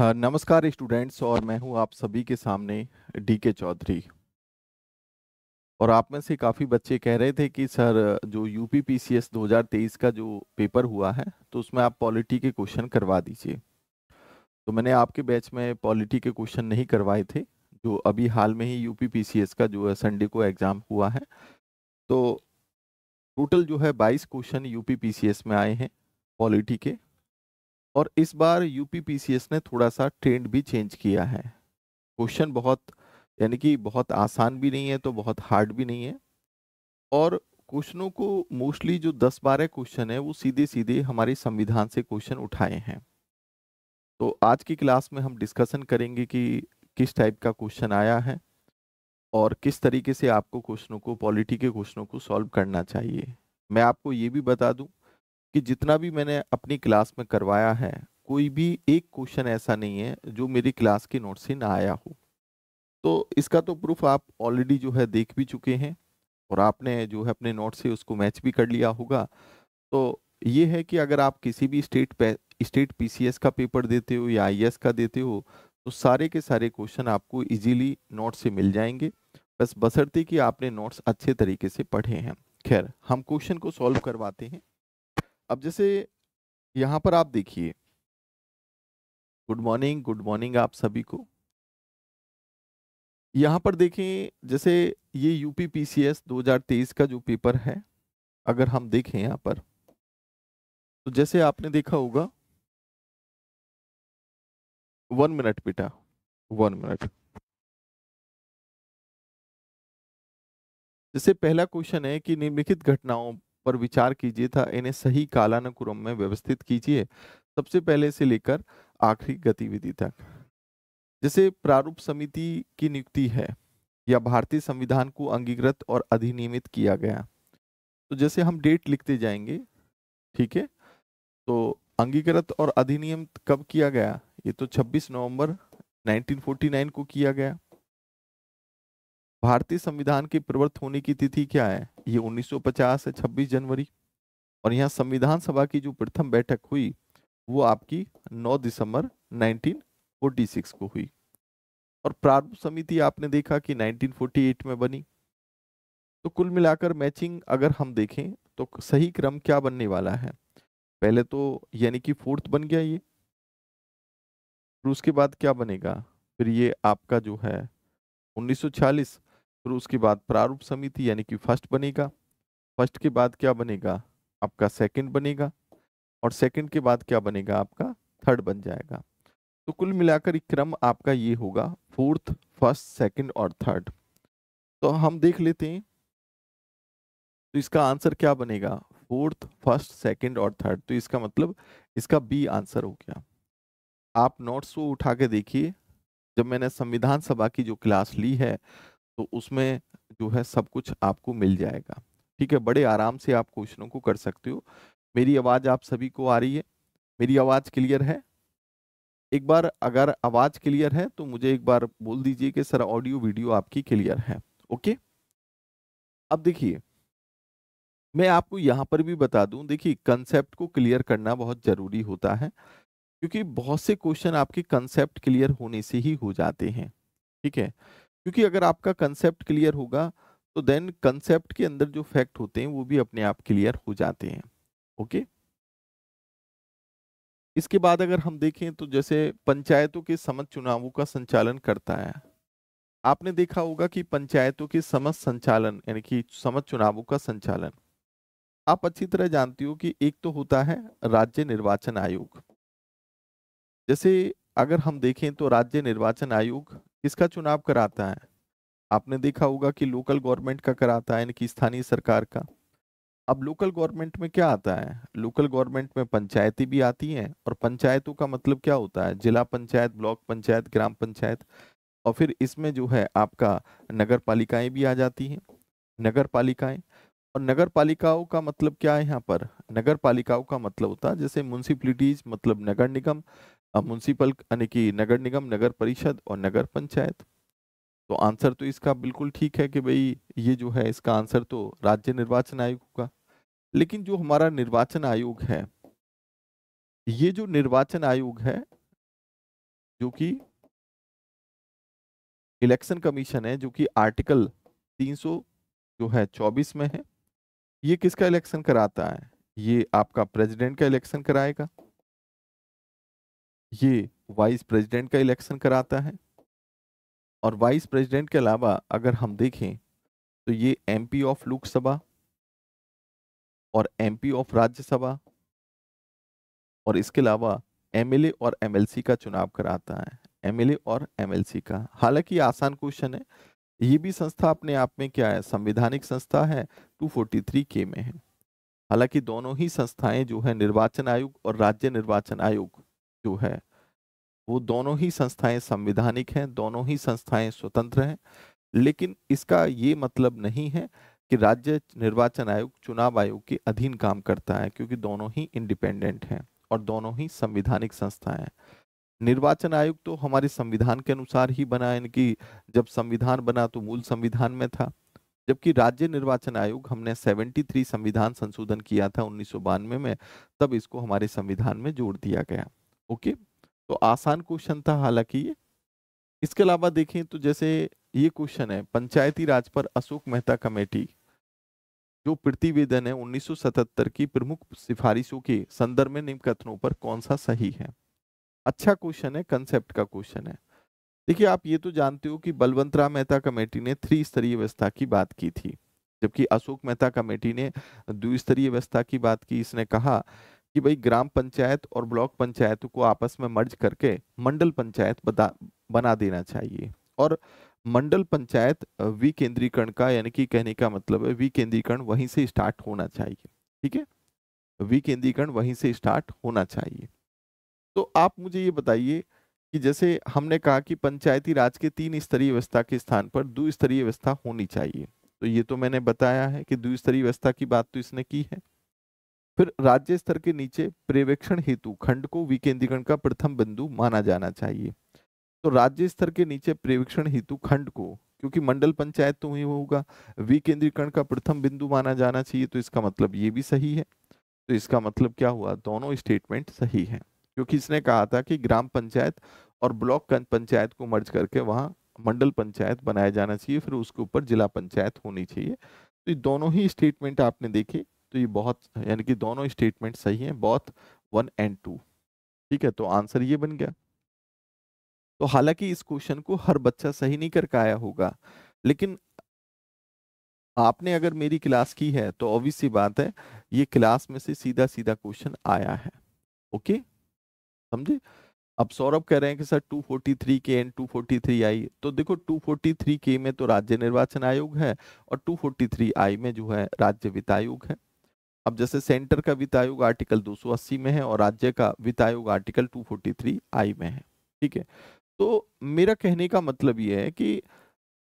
हाँ, नमस्कार स्टूडेंट्स और मैं हूं आप सभी के सामने डी के चौधरी और आप में से काफ़ी बच्चे कह रहे थे कि सर जो U P P C S दो हज़ार तेईस का जो पेपर हुआ है तो उसमें आप पॉलिटी के क्वेश्चन करवा दीजिए तो मैंने आपके बैच में पॉलिटी के क्वेश्चन नहीं करवाए थे जो अभी हाल में ही U P P C S का जो है संडे को एग्ज़ाम हुआ है तो टोटल जो है बाईस question U P P C S में आए हैं पॉलिटी के और इस बार यूपीपीसीएस ने थोड़ा सा ट्रेंड भी चेंज किया है क्वेश्चन बहुत यानी कि बहुत आसान भी नहीं है तो बहुत हार्ड भी नहीं है और क्वेश्चनों को मोस्टली जो दस बारह क्वेश्चन है वो सीधे सीधे हमारे संविधान से क्वेश्चन उठाए हैं तो आज की क्लास में हम डिस्कशन करेंगे कि किस टाइप का क्वेश्चन आया है और किस तरीके से आपको क्वेश्चनों को पॉलिटी के क्वेश्चनों को सॉल्व करना चाहिए मैं आपको ये भी बता दूं कि जितना भी मैंने अपनी क्लास में करवाया है कोई भी एक क्वेश्चन ऐसा नहीं है जो मेरी क्लास के नोट से ना आया हो तो इसका तो प्रूफ आप ऑलरेडी जो है देख भी चुके हैं और आपने जो है अपने नोट से उसको मैच भी कर लिया होगा तो ये है कि अगर आप किसी भी स्टेट पे, स्टेट पीसीएस का पेपर देते हो या आईएएस का देते हो तो सारे के सारे क्वेश्चन आपको इजीली नोट से मिल जाएंगे बस बसरते कि आपने नोट्स अच्छे तरीके से पढ़े हैं खैर हम क्वेश्चन को सॉल्व करवाते हैं अब जैसे यहाँ पर आप देखिए गुड मॉर्निंग गुड मॉर्निंग आप सभी को यहाँ पर देखें जैसे ये यूपी पीसीएस 2023 का जो पेपर है अगर हम देखें यहाँ पर तो जैसे आपने देखा होगा वन मिनट बेटा वन मिनट जैसे पहला क्वेश्चन है कि निम्नलिखित घटनाओं पर विचार कीजिए था इन्हें सही कालानुक्रम में व्यवस्थित कीजिए सबसे पहले से लेकर आखिरी गतिविधि तक जैसे प्रारूप समिति की नियुक्ति है या भारतीय संविधान को अंगीकृत और अधिनियमित किया गया तो जैसे हम डेट लिखते जाएंगे ठीक है तो अंगीकृत और अधिनियम कब किया गया ये तो 26 नवंबर 1949 को किया गया भारतीय संविधान के प्रवृत्त होने की तिथि क्या है ये 1950 है 26 जनवरी और यहाँ संविधान सभा की जो प्रथम बैठक हुई वो आपकी 9 दिसंबर 1946 को हुई और प्रारूप समिति आपने देखा कि 1948 में बनी तो कुल मिलाकर मैचिंग अगर हम देखें तो सही क्रम क्या बनने वाला है पहले तो यानी कि फोर्थ बन गया ये फिर उसके बाद क्या बनेगा फिर ये आपका जो है 1946 फिर उसके बाद प्रारूप समिति यानी कि फर्स्ट बनेगा फर्स्ट के बाद क्या बनेगा आपका सेकंड बनेगा और सेकंड के बाद क्या बनेगा आपका थर्ड बन जाएगा तो कुल मिलाकर क्रम आपका ये होगा फोर्थ फर्स्ट सेकंड और थर्ड तो हम देख लेते हैं तो इसका आंसर क्या बनेगा फोर्थ फर्स्ट सेकंड और थर्ड तो इसका मतलब इसका बी आंसर हो गया आप नोट्स को उठा के देखिए जब मैंने संविधान सभा की जो क्लास ली है तो उसमें जो है सब कुछ आपको मिल जाएगा ठीक है बड़े आराम से आप क्वेश्चनों को कर सकते हो मेरी आवाज़ आप सभी को आ रही है मेरी आवाज़ क्लियर है एक बार अगर आवाज़ क्लियर है तो मुझे एक बार बोल दीजिए कि सर ऑडियो वीडियो आपकी क्लियर है ओके अब देखिए मैं आपको यहाँ पर भी बता दूं देखिए कंसेप्ट को क्लियर करना बहुत ज़रूरी होता है क्योंकि बहुत से क्वेश्चन आपके कंसेप्ट क्लियर होने से ही हो जाते हैं ठीक है क्योंकि अगर आपका कंसेप्ट क्लियर होगा तो देन कंसेप्ट के अंदर जो फैक्ट होते हैं वो भी अपने आप क्लियर हो जाते हैं ओके इसके बाद अगर हम देखें तो जैसे पंचायतों के समझ चुनावों का संचालन करता है आपने देखा होगा कि पंचायतों के समझ संचालन यानी कि समझ चुनावों का संचालन आप अच्छी तरह जानती हो कि एक तो होता है राज्य निर्वाचन आयोग जैसे अगर हम देखें तो राज्य निर्वाचन आयोग किसका चुनाव कराता है आपने देखा होगा कि लोकल गवर्नमेंट का कराता है यानी कि स्थानीय सरकार का अब लोकल गवर्नमेंट में क्या आता है लोकल गवर्नमेंट में पंचायती भी आती हैं और पंचायतों का मतलब क्या होता है जिला पंचायत ब्लॉक पंचायत ग्राम पंचायत और फिर इसमें जो है आपका नगर पालिकाएँ भी आ जाती हैं नगर पालिकाएँ और नगर पालिकाओं का मतलब क्या है यहाँ पर नगर पालिकाओं का मतलब होता है जैसे म्यूनसिपलिटीज मतलब नगर निगम अब म्यूनसिपल यानी कि नगर निगम नगर परिषद और नगर पंचायत तो आंसर तो इसका बिल्कुल ठीक है कि भाई ये जो है इसका आंसर तो राज्य निर्वाचन आयोग होगा लेकिन जो हमारा निर्वाचन आयोग है ये जो निर्वाचन आयोग है जो कि इलेक्शन कमीशन है जो कि आर्टिकल 300 जो है 24 में है ये किसका इलेक्शन कराता है ये आपका प्रेसिडेंट का इलेक्शन कराएगा ये वाइस प्रेसिडेंट का इलेक्शन कराता है और वाइस प्रेसिडेंट के अलावा अगर हम देखें तो ये एमपी ऑफ लोकसभा और एमपी ऑफ राज्यसभा और इसके अलावा एमएलए और एमएलसी का चुनाव कराता है एमएलए और एमएलसी का हालांकि आसान क्वेश्चन है ये भी संस्था अपने आप में क्या है संविधानिक संस्था है 243 के में है हालांकि दोनों ही संस्थाएं जो है निर्वाचन आयोग और राज्य निर्वाचन आयोग जो है वो दोनों ही संस्थाएं संविधानिक हैं दोनों ही संस्थाएं स्वतंत्र हैं लेकिन इसका ये मतलब नहीं है कि राज्य निर्वाचन आयोग चुनाव आयोग के अधीन काम करता है क्योंकि दोनों ही इंडिपेंडेंट हैं और दोनों ही संविधानिक संस्थाएं हैं निर्वाचन आयोग तो हमारे संविधान के अनुसार ही बना इनकी जब संविधान बना तो मूल संविधान में था जबकि राज्य निर्वाचन आयोग हमने 73 संविधान संशोधन किया था उन्नीस में तब इसको हमारे संविधान में जोड़ दिया गया ओके तो आसान क्वेश्चन था हालांकि ये इसके अलावा देखें तो जैसे ये क्वेश्चन है पंचायती राज पर अशोक मेहता कमेटी जो प्रतिवेदन है 1977 की प्रमुख सिफारिशों के संदर्भ में निम्न कथनों पर कौन सा सही है अच्छा क्वेश्चन है कंसेप्ट का क्वेश्चन है देखिए आप ये तो जानते हो कि बलवंतराव मेहता कमेटी ने थ्री स्तरीय व्यवस्था की बात की थी जबकि अशोक मेहता कमेटी ने द्विस्तरीय व्यवस्था की बात की इसने कहा कि भाई ग्राम पंचायत और ब्लॉक पंचायत को आपस में मर्ज करके मंडल पंचायत बता बना देना चाहिए और मंडल पंचायत विकेंद्रीकरण का यानी कि कहने का मतलब है विकेंद्रीकरण वहीं से स्टार्ट होना चाहिए ठीक है विकेंद्रीकरण वहीं से स्टार्ट होना चाहिए तो आप मुझे ये बताइए कि जैसे हमने कहा कि पंचायती राज के तीन स्तरीय व्यवस्था के स्थान पर स्तरीय व्यवस्था होनी चाहिए तो ये तो मैंने बताया है कि द्विस्तरीय व्यवस्था की बात तो इसने की है फिर राज्य स्तर के नीचे पर्यवेक्षण हेतु खंड को विकेंद्रीकरण का प्रथम बिंदु माना जाना चाहिए तो राज्य स्तर के नीचे पर्यवेक्षण हेतु खंड को क्योंकि मंडल पंचायत तो ही होगा विकेंद्रीकरण का प्रथम बिंदु माना जाना चाहिए तो इसका मतलब ये भी सही है तो इसका मतलब क्या हुआ दोनों स्टेटमेंट सही है क्योंकि इसने कहा था कि ग्राम पंचायत और ब्लॉक पंचायत को मर्ज करके वहां मंडल पंचायत बनाया जाना चाहिए फिर उसके ऊपर जिला पंचायत होनी चाहिए तो दोनों ही स्टेटमेंट आपने देखे तो ये बहुत यानी कि दोनों स्टेटमेंट सही हैं बहुत वन एंड टू ठीक है तो आंसर ये बन गया तो हालांकि इस क्वेश्चन को हर बच्चा सही नहीं करके आया होगा लेकिन आपने अगर मेरी क्लास की है तो ऑब्वियस सी बात है ये क्लास में से सीधा सीधा क्वेश्चन आया है ओके समझे अब सौरभ कह रहे हैं कि सर 243 के एंड 243 आई तो देखो 243 के में तो राज्य निर्वाचन आयोग है और 243 आई में जो है राज्य वित्त आयोग है अब जैसे सेंटर का वित्त आयोग आर्टिकल 280 में है और राज्य का वित्त आयोग आर्टिकल 243 आई में है ठीक है तो मेरा कहने का मतलब ये है कि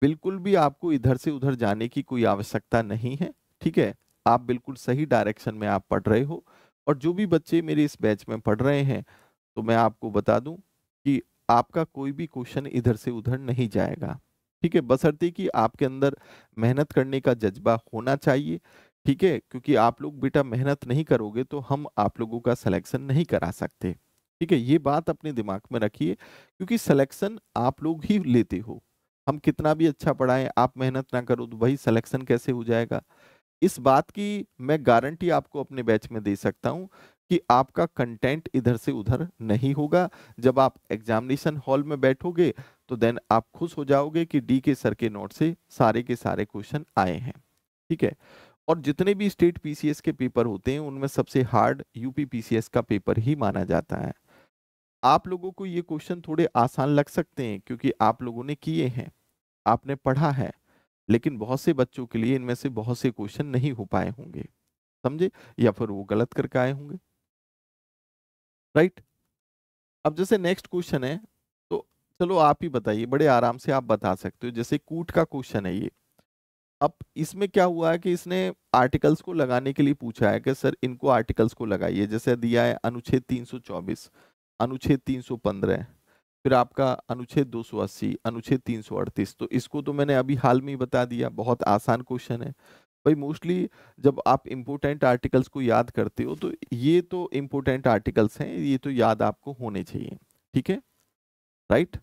बिल्कुल भी आपको इधर से उधर जाने की कोई आवश्यकता नहीं है ठीक है आप बिल्कुल सही डायरेक्शन में आप पढ़ रहे हो और जो भी बच्चे मेरे इस बैच में पढ़ रहे हैं तो मैं आपको बता दूं कि आपका कोई भी क्वेश्चन इधर से उधर नहीं जाएगा ठीक है बसरती कि आपके अंदर मेहनत करने का जज्बा होना चाहिए ठीक है क्योंकि आप लोग बेटा मेहनत नहीं करोगे तो हम आप लोगों का सिलेक्शन नहीं करा सकते ठीक है ये बात अपने दिमाग में रखिए क्योंकि सिलेक्शन आप लोग ही लेते हो हम कितना भी अच्छा पढ़ाएं आप मेहनत ना करो तो वही सिलेक्शन कैसे हो जाएगा इस बात की मैं गारंटी आपको अपने बैच में दे सकता हूँ कि आपका कंटेंट इधर से उधर नहीं होगा जब आप एग्जामिनेशन हॉल में बैठोगे तो देन आप खुश हो जाओगे कि डी के सर के नोट से सारे के सारे क्वेश्चन आए हैं ठीक है और जितने भी स्टेट पीसीएस के पेपर होते हैं उनमें सबसे हार्ड यूपी पीसीएस का पेपर ही माना जाता है आप लोगों को ये क्वेश्चन थोड़े आसान लग सकते हैं क्योंकि आप लोगों ने किए हैं आपने पढ़ा है लेकिन बहुत से बच्चों के लिए इनमें से बहुत से क्वेश्चन नहीं हो पाए होंगे समझे या फिर वो गलत करके आए होंगे राइट अब जैसे नेक्स्ट क्वेश्चन है तो चलो आप ही बताइए बड़े आराम से आप बता सकते हो जैसे कूट का क्वेश्चन है ये अब इसमें क्या हुआ है कि इसने आर्टिकल्स को लगाने के लिए पूछा है कि सर इनको आर्टिकल्स को लगाइए जैसे दिया है अनुच्छेद 324 अनुच्छेद 315 फिर आपका अनुच्छेद 280 अनुच्छेद 338 तो इसको तो मैंने अभी हाल में ही बता दिया बहुत आसान क्वेश्चन है भाई मोस्टली जब आप इम्पोर्टेंट आर्टिकल्स को याद करते हो तो ये तो इम्पोर्टेंट आर्टिकल्स हैं ये तो याद आपको होने चाहिए ठीक है राइट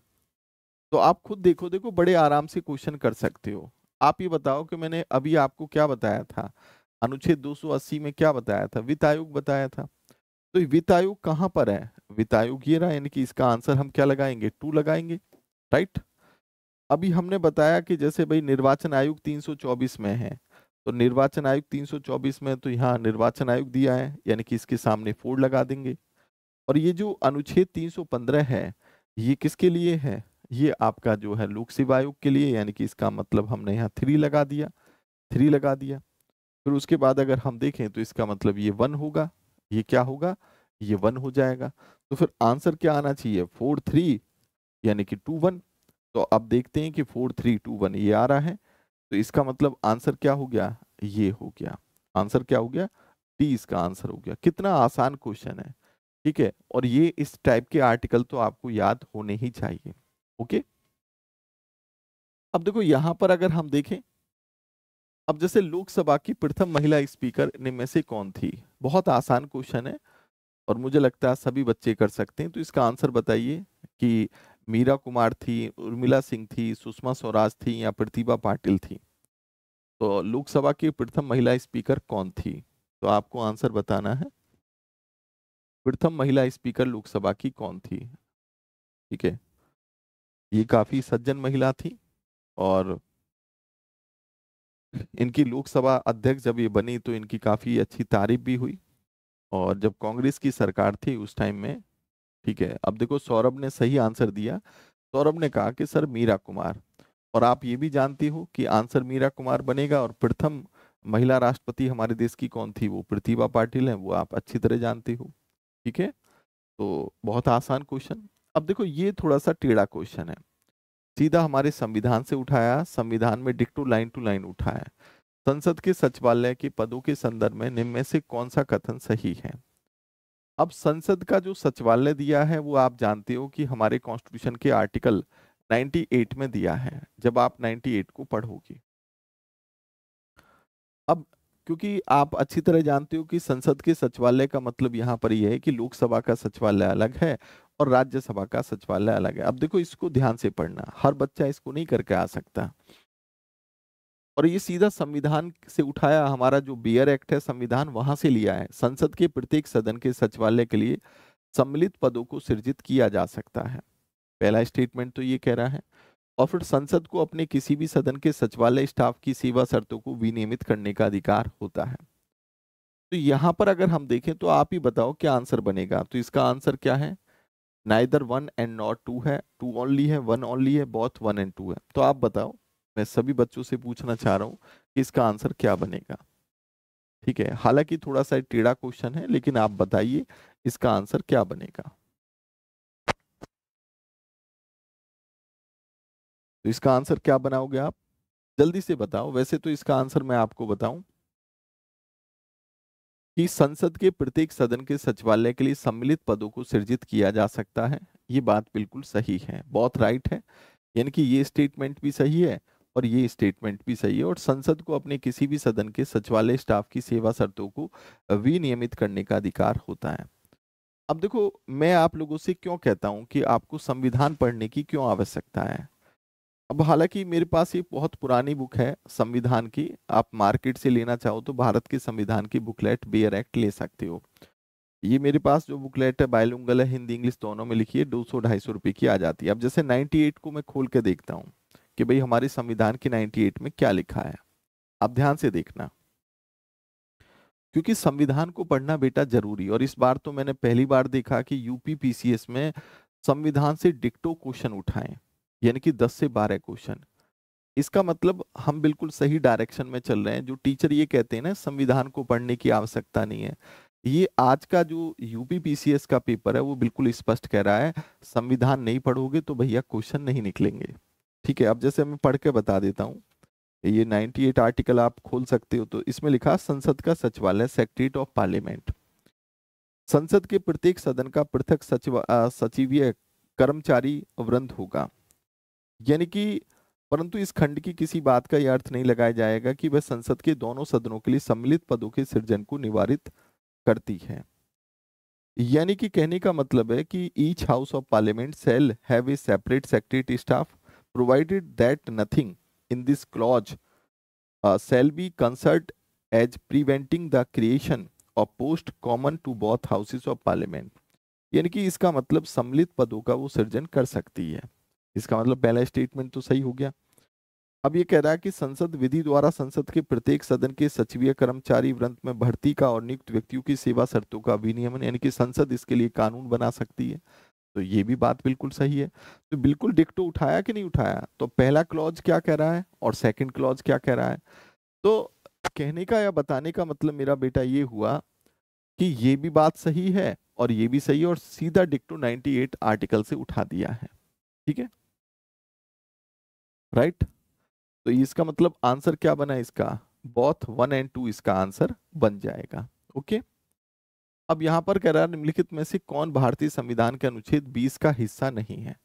तो आप खुद देखो देखो बड़े आराम से क्वेश्चन कर सकते हो आप ये बताओ कि मैंने अभी आपको क्या बताया था अनुच्छेद 280 में क्या बताया था वित्त आयोग बताया था तो वित्त आयोग कहाँ पर है वित्त आयोग ये रहा यानी कि इसका आंसर हम क्या लगाएंगे टू लगाएंगे राइट अभी हमने बताया कि जैसे भाई निर्वाचन आयोग 324 में है तो निर्वाचन आयोग 324 में तो यहाँ निर्वाचन आयोग दिया है यानी कि इसके सामने फोर लगा देंगे और ये जो अनुच्छेद 315 है ये किसके लिए है ये आपका जो है लोक सेवा आयोग के लिए यानी कि इसका मतलब हमने यहाँ थ्री लगा दिया थ्री लगा दिया फिर उसके बाद अगर हम देखें तो इसका मतलब ये वन होगा ये क्या होगा ये वन हो जाएगा तो फिर आंसर क्या आना चाहिए फोर थ्री यानी कि टू वन तो अब देखते हैं कि फोर थ्री टू वन ये आ रहा है तो इसका मतलब आंसर क्या हो गया ये हो गया आंसर क्या हो गया डी इसका आंसर हो गया कितना आसान क्वेश्चन है ठीक है और ये इस टाइप के आर्टिकल तो आपको याद होने ही चाहिए ओके अब देखो यहां पर अगर हम देखें अब जैसे लोकसभा की प्रथम महिला स्पीकर इनमें से कौन थी बहुत आसान क्वेश्चन है और मुझे लगता है सभी बच्चे कर सकते हैं तो इसका आंसर बताइए कि मीरा कुमार थी उर्मिला सिंह थी सुषमा स्वराज थी या प्रतिभा पाटिल थी तो लोकसभा की प्रथम महिला स्पीकर कौन थी तो आपको आंसर बताना है प्रथम महिला स्पीकर लोकसभा की कौन थी ठीक है ये काफ़ी सज्जन महिला थी और इनकी लोकसभा अध्यक्ष जब ये बनी तो इनकी काफ़ी अच्छी तारीफ भी हुई और जब कांग्रेस की सरकार थी उस टाइम में ठीक है अब देखो सौरभ ने सही आंसर दिया सौरभ ने कहा कि सर मीरा कुमार और आप ये भी जानती हो कि आंसर मीरा कुमार बनेगा और प्रथम महिला राष्ट्रपति हमारे देश की कौन थी वो प्रतिभा पाटिल है वो आप अच्छी तरह जानती हो ठीक है तो बहुत आसान क्वेश्चन अब देखो ये थोड़ा सा टेढ़ा क्वेश्चन है सीधा हमारे संविधान से उठाया संविधान में डिक्टो लाइन टू लाइन उठाया संसद के सचिवालय के पदों के संदर्भ में निम्न में से कौन सा कथन सही है अब संसद का जो सचिवालय दिया है वो आप जानते हो कि हमारे कॉन्स्टिट्यूशन के आर्टिकल 98 में दिया है जब आप 98 को पढ़ोगे अब क्योंकि आप अच्छी तरह जानते हो कि संसद के सचिवालय का मतलब यहाँ पर यह है कि लोकसभा का सचिवालय अलग है और राज्यसभा का सचिवालय अलग है अब देखो इसको ध्यान से पढ़ना हर बच्चा इसको नहीं करके आ सकता और ये सीधा संविधान से उठाया हमारा जो बियर एक्ट है संविधान वहां से लिया है संसद के प्रत्येक सदन के सचिवालय के लिए सम्मिलित पदों को सृजित किया जा सकता है पहला स्टेटमेंट तो ये कह रहा है और फिर संसद को अपने किसी भी सदन के सचिवालय स्टाफ की सेवा शर्तों को विनियमित करने का अधिकार होता है तो यहाँ पर अगर हम देखें तो आप ही बताओ क्या आंसर बनेगा तो इसका आंसर क्या है neither one and not two है टू ओनली है वन ओनली है बहुत वन एंड टू है तो आप बताओ मैं सभी बच्चों से पूछना चाह रहा हूँ कि इसका आंसर क्या बनेगा ठीक है हालांकि थोड़ा सा टेढ़ा क्वेश्चन है लेकिन आप बताइए इसका आंसर क्या बनेगा तो इसका आंसर क्या बनाओगे आप जल्दी से बताओ वैसे तो इसका आंसर मैं आपको बताऊं कि संसद के प्रत्येक सदन के सचिवालय के लिए सम्मिलित पदों को सृजित किया जा सकता है ये बात बिल्कुल सही है बहुत राइट है यानी कि ये स्टेटमेंट भी सही है और ये स्टेटमेंट भी सही है और संसद को अपने किसी भी सदन के सचिवालय स्टाफ की सेवा शर्तों को विनियमित करने का अधिकार होता है अब देखो मैं आप लोगों से क्यों कहता हूं कि आपको संविधान पढ़ने की क्यों आवश्यकता है अब हालांकि मेरे पास ये बहुत पुरानी बुक है संविधान की आप मार्केट से लेना चाहो तो भारत के संविधान की बुकलेट बेयर एक्ट ले सकते हो ये मेरे पास जो बुकलेट है बायलुंगल है हिंदी इंग्लिश दोनों में लिखी है दो सौ ढाई सौ रुपये की आ जाती है अब जैसे नाइन्टी एट को मैं खोल के देखता हूँ कि भाई हमारे संविधान की नाइन्टी एट में क्या लिखा है आप ध्यान से देखना क्योंकि संविधान को पढ़ना बेटा जरूरी और इस बार तो मैंने पहली बार देखा कि यूपी एस में संविधान से डिक्टो क्वेश्चन उठाएं यानी कि 10 से 12 क्वेश्चन इसका मतलब हम बिल्कुल सही डायरेक्शन में चल रहे हैं जो टीचर ये कहते हैं ना संविधान को पढ़ने की आवश्यकता नहीं है ये आज का जो यूपीपीसीएस का पेपर है वो बिल्कुल स्पष्ट कह रहा है संविधान नहीं पढ़ोगे तो भैया क्वेश्चन नहीं निकलेंगे ठीक है अब जैसे मैं पढ़ के बता देता हूँ ये 98 आर्टिकल आप खोल सकते हो तो इसमें लिखा संसद का सचिवालय सेक्रेटरीट ऑफ पार्लियामेंट संसद के प्रत्येक सदन का पृथक सचिव सचिवीय कर्मचारी वृंद होगा यानी कि परंतु इस खंड की किसी बात का यह अर्थ नहीं लगाया जाएगा कि वह संसद के दोनों सदनों के लिए सम्मिलित पदों के सृजन को निवारित करती है यानी कि कहने का मतलब है कि each house of parliament shall have a separate secretary staff provided that nothing in this clause shall be construed as preventing the creation of post common to both houses of parliament यानी कि इसका मतलब सम्मिलित पदों का वो सृजन कर सकती है इसका मतलब पहला स्टेटमेंट तो सही हो गया अब ये कह रहा है कि संसद विधि द्वारा संसद के प्रत्येक सदन के सचिवीय कर्मचारी व्रंथ में भर्ती का और नियुक्त व्यक्तियों की सेवा शर्तों का विनियमन यानी कि संसद इसके लिए कानून बना सकती है तो ये भी बात बिल्कुल सही है तो बिल्कुल डिक्टो उठाया कि नहीं उठाया तो पहला क्लॉज क्या कह रहा है और सेकेंड क्लॉज क्या कह रहा है तो कहने का या बताने का मतलब मेरा बेटा ये हुआ कि ये भी बात सही है और ये भी सही है और सीधा डिक्टो 98 आर्टिकल से उठा दिया है ठीक है राइट तो इसका मतलब आंसर क्या बना इसका बॉथ वन एंड टू इसका आंसर बन जाएगा ओके अब यहां पर कह रहा है निम्नलिखित में से कौन भारतीय संविधान के अनुच्छेद 20 का हिस्सा नहीं है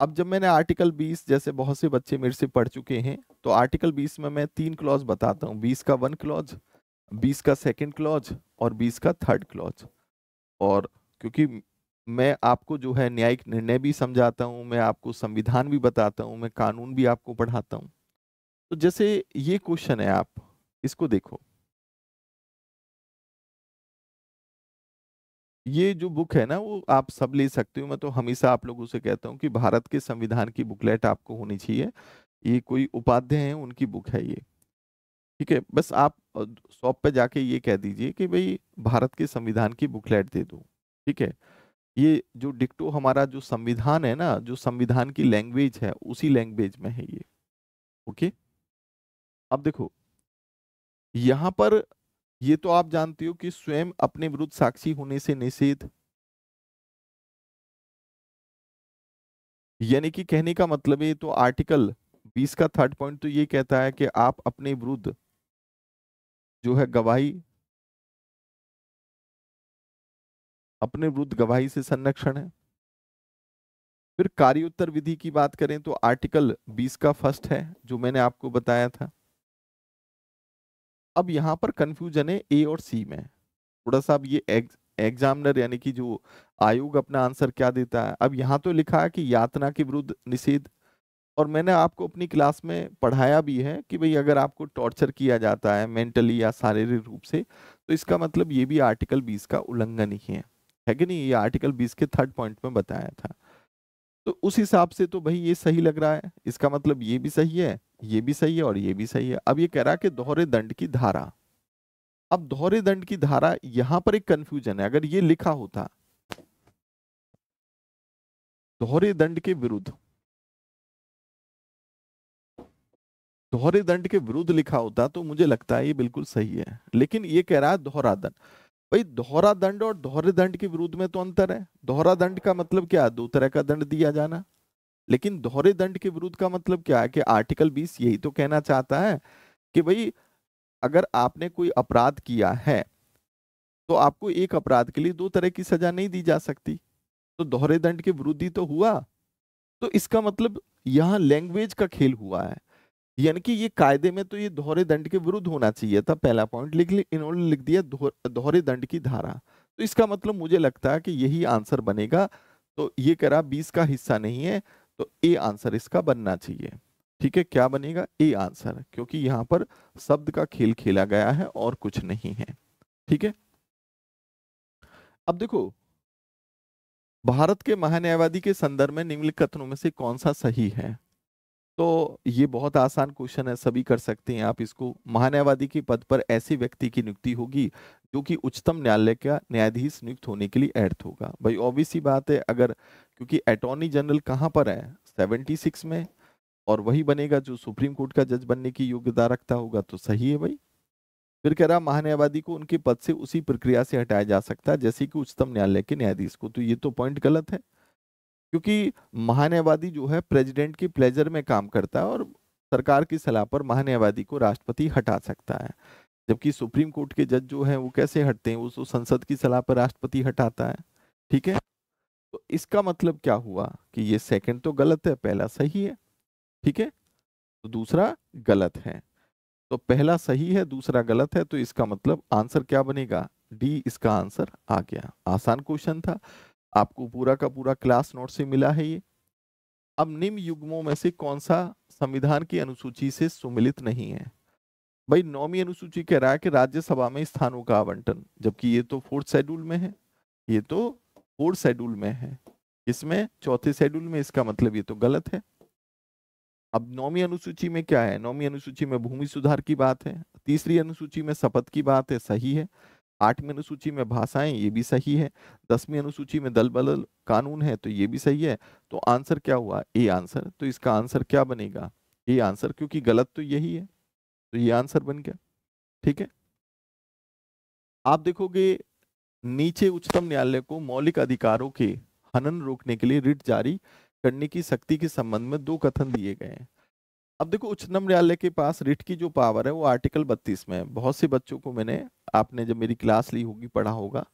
अब जब मैंने आर्टिकल 20 जैसे बहुत से बच्चे मेरे से पढ़ चुके हैं तो आर्टिकल 20 में मैं तीन क्लॉज बताता हूँ 20 का वन क्लॉज 20 का सेकंड क्लॉज और 20 का थर्ड क्लॉज और क्योंकि मैं आपको जो है न्यायिक निर्णय भी समझाता हूँ मैं आपको संविधान भी बताता हूँ मैं कानून भी आपको पढ़ाता हूँ तो जैसे ये क्वेश्चन है आप इसको देखो ये जो बुक है ना वो आप सब ले सकते हो मैं तो हमेशा आप लोगों से कहता हूँ कि भारत के संविधान की बुकलेट आपको होनी चाहिए ये कोई उपाध्याय है उनकी बुक है ये ठीक है बस आप शॉप पे जाके ये कह दीजिए कि भाई भारत के संविधान की बुकलेट दे दो ठीक है ये जो डिक्टो हमारा जो संविधान है ना जो संविधान की लैंग्वेज है उसी लैंग्वेज में है ये ओके अब देखो यहां पर ये तो आप जानते हो कि स्वयं अपने विरुद्ध साक्षी होने से निषेध यानी कि कहने का मतलब है तो आर्टिकल 20 का थर्ड पॉइंट तो ये कहता है कि आप अपने विरुद्ध जो है गवाही अपने विरुद्ध गवाही से संरक्षण है फिर कार्योत्तर विधि की बात करें तो आर्टिकल 20 का फर्स्ट है जो मैंने आपको बताया था अब यहाँ पर कंफ्यूजन है ए और सी में थोड़ा सा अब ये एग्जामिनर यानी कि जो आयोग अपना आंसर क्या देता है अब यहाँ तो लिखा है कि यातना के विरुद्ध निषेध और मैंने आपको अपनी क्लास में पढ़ाया भी है कि भाई अगर आपको टॉर्चर किया जाता है मेंटली या शारीरिक रूप से तो इसका मतलब ये भी आर्टिकल 20 का उल्लंघन ही है है कि नहीं ये आर्टिकल बीस के थर्ड पॉइंट में बताया था तो उस हिसाब से तो भाई ये सही लग रहा है इसका मतलब ये भी सही है ये भी सही है और ये भी सही है अब ये कह रहा है कि दोहरे दंड की धारा अब दोहरे दंड की धारा यहां पर एक कंफ्यूजन है अगर ये लिखा होता दोहरे दंड के विरुद्ध दोहरे दंड के विरुद्ध लिखा होता तो मुझे लगता है ये बिल्कुल सही है लेकिन ये कह रहा है दोहरा दंड भाई दोहरा दंड और दोहरे दंड के विरुद्ध में तो अंतर है दोहरा दंड का मतलब क्या दो तरह का दंड दिया जाना लेकिन दोहरे दंड के विरुद्ध का मतलब क्या है कि आर्टिकल 20 यही तो कहना चाहता है कि भाई अगर आपने कोई अपराध किया है तो आपको एक अपराध के लिए दो तरह की सजा नहीं दी जा सकती तो दोहरे दंड के विरुद्ध ही तो हुआ तो इसका मतलब यहाँ लैंग्वेज का खेल हुआ है यानी कि ये कायदे में तो ये दोहरे दंड के विरुद्ध होना चाहिए था पहला पॉइंट ली इन्होंने लिख दिया दोहरे दंड की धारा तो इसका मतलब मुझे लगता है कि यही आंसर बनेगा तो ये कह रहा बीस का हिस्सा नहीं है तो ए आंसर इसका बनना चाहिए ठीक है क्या बनेगा ए आंसर क्योंकि यहाँ पर शब्द का खेल खेला गया है और कुछ नहीं है ठीक है अब देखो भारत के महान्यायवादी के संदर्भ में निम्नलिखित कथनों में से कौन सा सही है तो ये बहुत आसान क्वेश्चन है सभी कर सकते हैं आप इसको महान्यायवादी के पद पर ऐसे व्यक्ति की नियुक्ति होगी जो कि उच्चतम न्यायालय का न्यायाधीश नियुक्त होने के लिए अर्थ होगा भाई ऑब्वियस ही बात है अगर क्योंकि अटॉर्नी जनरल कहाँ पर है 76 में और वही बनेगा जो सुप्रीम कोर्ट का जज बनने की योग्यता रखता होगा तो सही है भाई फिर कह रहा महान्यायवादी को उनके पद से उसी प्रक्रिया से हटाया जा सकता है जैसे कि उच्चतम न्यायालय के न्यायाधीश को तो ये तो पॉइंट गलत है क्योंकि महान्यायवादी जो है प्रेसिडेंट की प्लेजर में काम करता है और सरकार की सलाह पर महान्यायवादी को राष्ट्रपति हटा सकता है जबकि सुप्रीम कोर्ट के जज जो हैं वो कैसे हटते हैं वो तो संसद की सलाह पर राष्ट्रपति हटाता है ठीक है तो इसका मतलब क्या हुआ कि ये सेकंड तो गलत है पहला सही है ठीक है तो दूसरा गलत है तो पहला सही है दूसरा गलत है तो इसका मतलब आंसर क्या बनेगा डी इसका आंसर आ गया आसान क्वेश्चन था आपको पूरा का पूरा क्लास नोट से मिला है ये अब निम्न युग्मों में से कौन सा संविधान की अनुसूची से सुमिलित नहीं है भाई नौवीं अनुसूची कह रहा है कि राज्यसभा में स्थानों का आवंटन जबकि ये तो फोर्थ शेड्यूल में है ये तो फोर्थ शेड्यूल में है इसमें चौथे शेड्यूल में इसका मतलब ये तो गलत है अब नौवीं अनुसूची में क्या है नौवीं अनुसूची में भूमि सुधार की बात है तीसरी अनुसूची में शपथ की बात है सही है आठवीं अनुसूची में भाषाएं ये भी सही है दसवीं अनुसूची में दल बदल कानून है तो ये भी सही है तो आंसर क्या हुआ ए आंसर तो इसका आंसर क्या बनेगा ए आंसर क्योंकि गलत तो यही है तो ये आंसर बन गया ठीक है आप देखोगे नीचे उच्चतम न्यायालय को मौलिक अधिकारों के हनन रोकने के लिए रिट जारी करने की शक्ति के संबंध में दो कथन दिए गए हैं अब देखो उच्चतम न्यायालय के पास रिट की जो पावर है वो आर्टिकल बत्तीस में है बहुत से बच्चों को मैंने आपने जब मेरी क्लास ली होगी पढ़ा होगा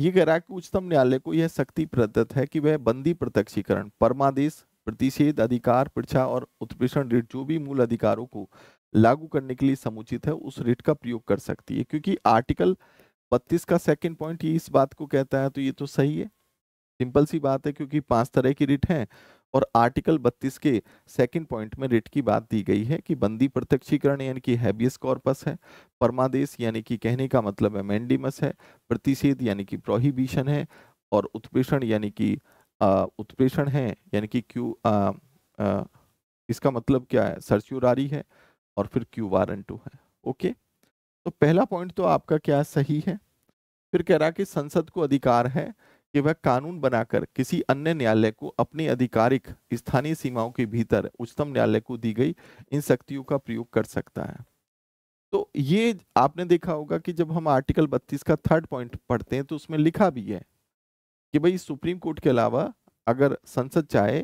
ये कह रहा है कि उच्चतम न्यायालय को यह शक्ति प्रदत्त है कि वह बंदी प्रत्यक्षीकरण परमादेश प्रतिषेध अधिकार पृछा और उत्प्रेषण रिट जो भी मूल अधिकारों को लागू करने के लिए समुचित है उस रिट का प्रयोग कर सकती है क्योंकि आर्टिकल बत्तीस का सेकेंड पॉइंट इस बात को कहता है तो ये तो सही है सिंपल सी बात है क्योंकि पांच तरह की रिट हैं और आर्टिकल 32 के सेकंड पॉइंट में रिट की बात दी गई है कि बंदी प्रत्यक्षीकरण यानी कि हैबियस कॉर्पस है परमादेश यानी कि कहने का मतलब है मैंडिमस है प्रतिषेध यानी कि प्रोहिबिशन है और उत्प्रेषण यानी कि उत्प्रेषण है यानी कि क्यू आ, आ, इसका मतलब क्या है सर्च्यूरारी है और फिर क्यू वारंटू है ओके तो पहला पॉइंट तो आपका क्या सही है फिर कह रहा कि संसद को अधिकार है कि वह कानून बनाकर किसी अन्य न्यायालय को अपनी आधिकारिक स्थानीय सीमाओं के भीतर उच्चतम न्यायालय को दी गई इन शक्तियों का प्रयोग कर सकता है तो ये आपने देखा होगा कि जब हम आर्टिकल 32 का थर्ड पॉइंट पढ़ते हैं तो उसमें लिखा भी है कि भाई सुप्रीम कोर्ट के अलावा अगर संसद चाहे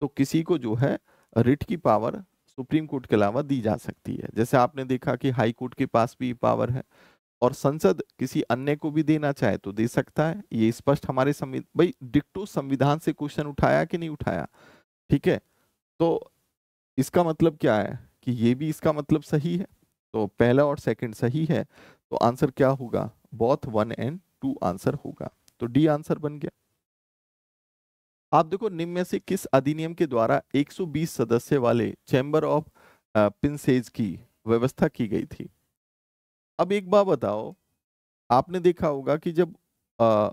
तो किसी को जो है रिट की पावर सुप्रीम कोर्ट के अलावा दी जा सकती है जैसे आपने देखा कि हाई कोर्ट के पास भी पावर है और संसद किसी अन्य को भी देना चाहे तो दे सकता है ये स्पष्ट हमारे संविधान भाई डिक्टो संविधान से क्वेश्चन उठाया कि नहीं उठाया ठीक है तो इसका मतलब क्या है कि ये भी इसका मतलब सही है तो पहला और सेकंड सही है तो आंसर क्या होगा both one and two answer होगा तो डी आंसर बन गया आप देखो निम्न में से किस अधिनियम के द्वारा 120 सदस्य वाले चैम्बर ऑफ पिंसेज की व्यवस्था की गई थी अब एक बात बताओ आपने देखा होगा कि जब आ,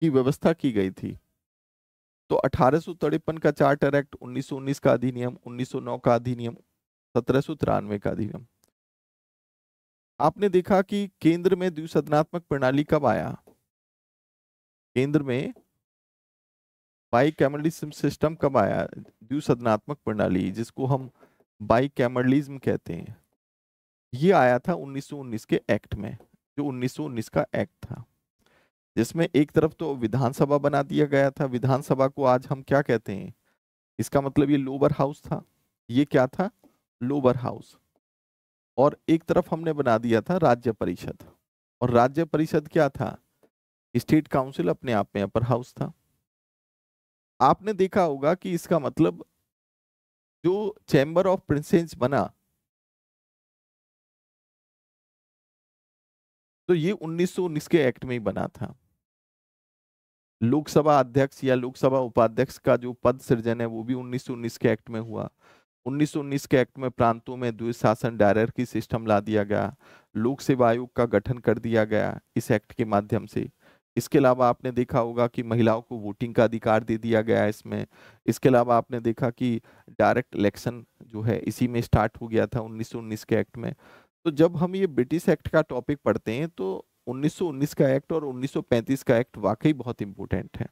की व्यवस्था की गई थी तो अठारह का चार्टर एक्ट 1919 का अधिनियम 1909 का अधिनियम सत्रह का अधिनियम आपने देखा कि केंद्र में द्विसदनात्मक प्रणाली कब आया केंद्र में बाई कैमरलिज्म सिस्टम कब आया द्विसदनात्मक प्रणाली जिसको हम बाई कैमरलिज्म कहते हैं ये आया था 1919 के एक्ट में जो 1919 का एक्ट था जिसमें एक तरफ तो विधानसभा बना दिया गया था विधानसभा को आज हम क्या कहते हैं इसका मतलब ये लोअर हाउस था ये क्या था लोअर हाउस और एक तरफ हमने बना दिया था राज्य परिषद और राज्य परिषद क्या था स्टेट काउंसिल अपने आप में अपर हाउस था आपने देखा होगा कि इसका मतलब जो चैम्बर ऑफ प्रिंसेंस बना तो ये 1919 के एक्ट में ही बना था लोकसभा अध्यक्ष या लोकसभा उपाध्यक्ष का जो पद सृजन है वो भी 1919 के एक्ट में हुआ 1919 के एक्ट में प्रांतों में द्वि शासन डायर की सिस्टम ला दिया गया लोक सेवा आयोग का गठन कर दिया गया इस एक्ट के माध्यम से इसके अलावा आपने देखा होगा कि महिलाओं को वोटिंग का अधिकार दे दिया गया इसमें इसके अलावा आपने देखा कि डायरेक्ट इलेक्शन जो है इसी में स्टार्ट हो गया था 1919 के एक्ट में तो जब हम ये ब्रिटिश एक्ट का टॉपिक पढ़ते हैं तो 1919 का एक्ट और 1935 का एक्ट वाकई बहुत इम्पोर्टेंट है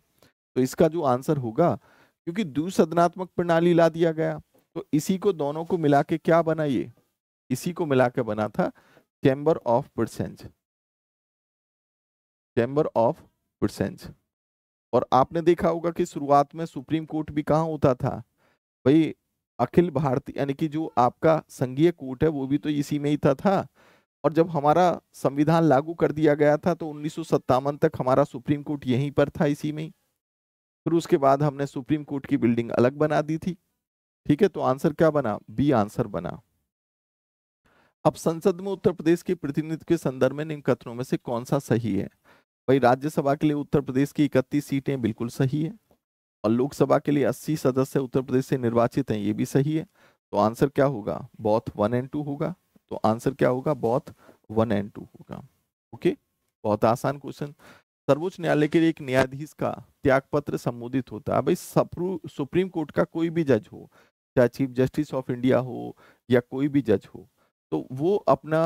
तो इसका जो आंसर होगा क्योंकि द्विसदनात्मक प्रणाली ला दिया गया तो इसी को दोनों को मिला के क्या बना ये इसी को मिला के बना था Chamber of Princes Chamber of Princes और आपने देखा होगा कि शुरुआत में सुप्रीम कोर्ट भी कहाँ होता था भाई अखिल भारतीय यानी कि जो आपका संघीय कूट है वो भी तो इसी में ही था था और जब हमारा संविधान लागू कर दिया गया था तो उन्नीस तक हमारा सुप्रीम कोर्ट यहीं पर था इसी में ही फिर उसके बाद हमने सुप्रीम कोर्ट की बिल्डिंग अलग बना दी थी ठीक है तो आंसर क्या बना बी आंसर बना अब संसद में उत्तर प्रदेश के प्रतिनिधित्व के संदर्भ में निम्न कथनों में से कौन सा सही है भाई राज्यसभा के लिए उत्तर प्रदेश की इकतीस सीटें बिल्कुल सही है और लोकसभा के लिए 80 सदस्य उत्तर प्रदेश से निर्वाचित हैं ये भी सही है तो आंसर क्या होगा बहुत वन एंड टू होगा तो आंसर क्या होगा बहुत वन एंड टू होगा ओके बहुत आसान क्वेश्चन सर्वोच्च न्यायालय के लिए एक न्यायाधीश का त्यागपत्र संबोधित होता है भाई सुप्रीम कोर्ट का कोई भी जज हो चाहे चीफ जस्टिस ऑफ इंडिया हो या कोई भी जज हो तो वो अपना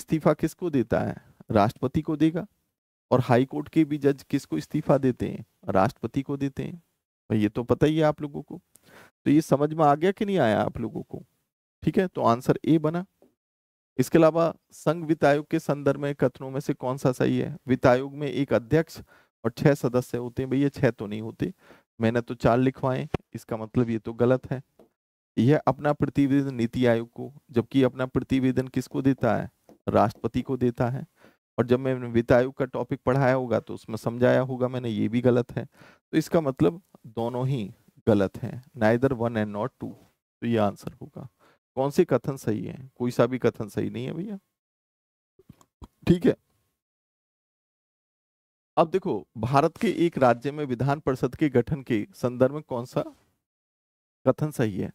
इस्तीफा किसको देता है राष्ट्रपति को देगा और हाई कोर्ट के भी जज किसको इस्तीफा देते हैं राष्ट्रपति को देते हैं ये तो पता ही है आप लोगों को तो ये समझ में आ गया कि नहीं आया आप लोगों को ठीक है तो आंसर ए बना इसके अलावा संघ वित्त आयोग के संदर्भ में कथनों में से कौन सा सही है वित्त आयोग में एक अध्यक्ष और छह सदस्य होते हैं भैया छह तो नहीं होते मैंने तो चार लिखवाए इसका मतलब ये तो गलत है यह अपना प्रतिवेदन नीति आयोग को जबकि अपना प्रतिवेदन किसको देता है राष्ट्रपति को देता है और जब मैं वित्त आयोग का टॉपिक पढ़ाया होगा तो उसमें समझाया होगा मैंने ये भी गलत है तो इसका मतलब दोनों ही गलत हैं neither one and not two तो ये आंसर होगा कौन से कथन सही है कोई सा भी कथन सही नहीं है भैया ठीक है अब देखो भारत के एक राज्य में विधान परिषद के गठन के संदर्भ में कौन सा कथन सही है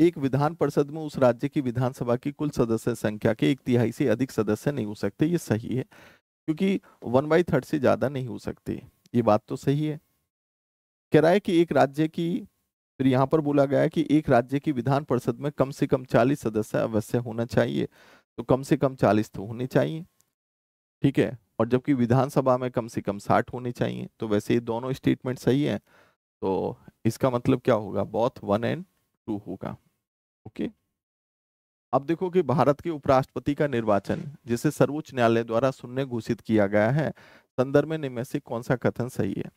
एक विधान परिषद में उस राज्य की विधानसभा की कुल सदस्य संख्या के एक तिहाई से अधिक सदस्य नहीं हो सकते ये सही है क्योंकि वन बाई थर्ड से ज़्यादा नहीं हो सकते ये बात तो सही है कह रहा है कि एक राज्य की फिर यहाँ पर बोला गया है कि एक राज्य की विधान परिषद में कम से कम चालीस सदस्य अवश्य होना चाहिए तो कम से कम चालीस तो होने चाहिए ठीक है और जबकि विधानसभा में कम से कम साठ होने चाहिए तो वैसे ये दोनों स्टेटमेंट सही है तो इसका मतलब क्या होगा बहुत वन एंड टू होगा ओके अब देखो कि भारत के उपराष्ट्रपति का निर्वाचन जिसे सर्वोच्च न्यायालय द्वारा शून्य घोषित किया गया है संदर्भ में निम्न से कौन सा कथन सही है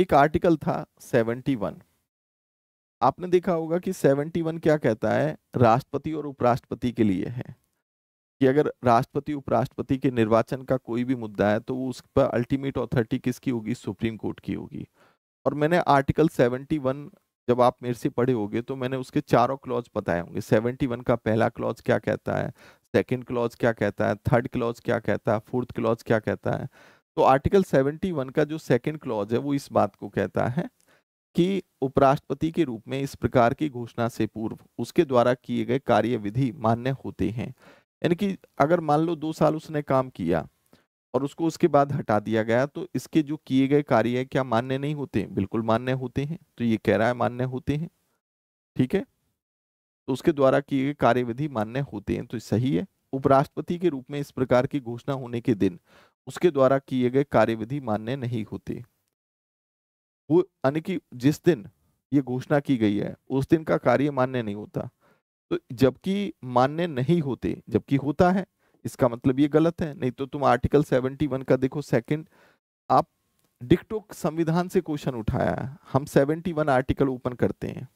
एक आर्टिकल था 71 आपने देखा होगा कि 71 क्या कहता है राष्ट्रपति और उपराष्ट्रपति के लिए है कि अगर राष्ट्रपति उपराष्ट्रपति के निर्वाचन का कोई भी मुद्दा है तो उस पर अल्टीमेट ऑथोरिटी किसकी होगी सुप्रीम कोर्ट की होगी और मैंने आर्टिकल 71 जब आप मेरे से पढ़े होंगे तो मैंने उसके चारों क्लॉज बताए होंगे सेवेंटी वन का पहला क्लॉज क्या कहता है सेकंड क्लॉज क्या कहता है थर्ड क्लॉज क्या कहता है फोर्थ क्लॉज क्या कहता है तो आर्टिकल सेवेंटी वन का जो सेकंड क्लॉज है वो इस बात को कहता है कि उपराष्ट्रपति के रूप में इस प्रकार की घोषणा से पूर्व उसके द्वारा किए गए कार्य विधि मान्य होते हैं यानी कि अगर मान लो दो साल उसने काम किया और उसको उसके बाद हटा दिया गया तो इसके जो किए गए कार्य है क्या मान्य नहीं होते बिल्कुल मान्य होते हैं तो ये कह रहा है मान्य होते हैं ठीक है तो उसके द्वारा किए गए कार्यविधि मान्य होते हैं तो सही है उपराष्ट्रपति के रूप में इस प्रकार की घोषणा होने के दिन उसके द्वारा किए गए कार्यविधि मान्य नहीं होते वो यानी कि जिस दिन ये घोषणा की गई है उस दिन का कार्य मान्य नहीं होता तो जबकि मान्य नहीं होते जबकि होता है इसका मतलब ये गलत है नहीं तो तुम आर्टिकल 71 का देखो सेकंड आप डिक्टो संविधान से क्वेश्चन उठाया है हम 71 आर्टिकल ओपन करते हैं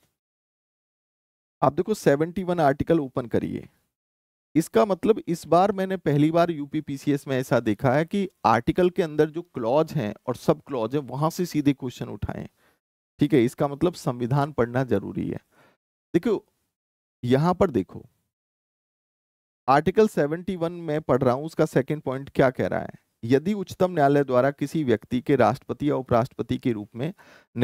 आप देखो 71 आर्टिकल ओपन करिए इसका मतलब इस बार मैंने पहली बार यूपीपीसीएस में ऐसा देखा है कि आर्टिकल के अंदर जो क्लॉज हैं और सब क्लॉज हैं वहां से सीधे क्वेश्चन उठाएं ठीक है इसका मतलब संविधान पढ़ना जरूरी है देखो यहाँ पर देखो आर्टिकल 71 में पढ़ रहा हूँ उसका सेकंड पॉइंट क्या कह रहा है यदि उच्चतम न्यायालय द्वारा किसी व्यक्ति के राष्ट्रपति या उपराष्ट्रपति के रूप में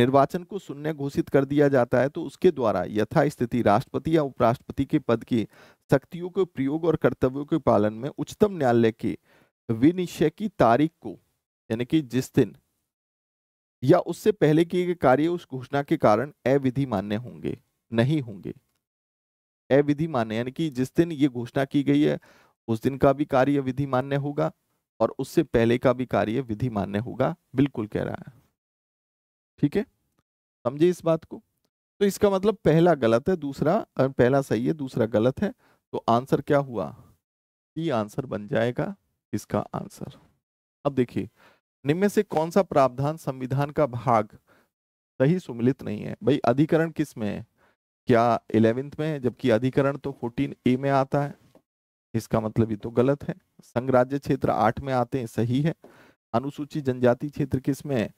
निर्वाचन को शून्य घोषित कर दिया जाता है तो उसके द्वारा यथास्थिति राष्ट्रपति या उपराष्ट्रपति के पद की शक्तियों के प्रयोग और कर्तव्यों के पालन में उच्चतम न्यायालय के विनिश्चय की तारीख को यानी कि जिस दिन या उससे पहले किए गए कार्य उस घोषणा के कारण अविधि मान्य होंगे नहीं होंगे अविधि मान्य यानी कि जिस दिन ये घोषणा की गई है उस दिन का भी कार्य विधि मान्य होगा और उससे पहले का भी कार्य विधि मान्य होगा बिल्कुल कह रहा है ठीक है समझे इस बात को तो इसका मतलब पहला गलत है दूसरा पहला सही है दूसरा गलत है तो आंसर क्या हुआ ये आंसर बन जाएगा इसका आंसर अब देखिए निम्न से कौन सा प्रावधान संविधान का भाग सही सुमिलित नहीं है भाई अधिकरण किस में है क्या इलेवेंथ में है जबकि अधिकरण तो फोर्टीन ए में आता है इसका मतलब ये तो गलत है संघ राज्य क्षेत्र आठ में आते हैं सही है अनुसूचित जनजाति क्षेत्र किस में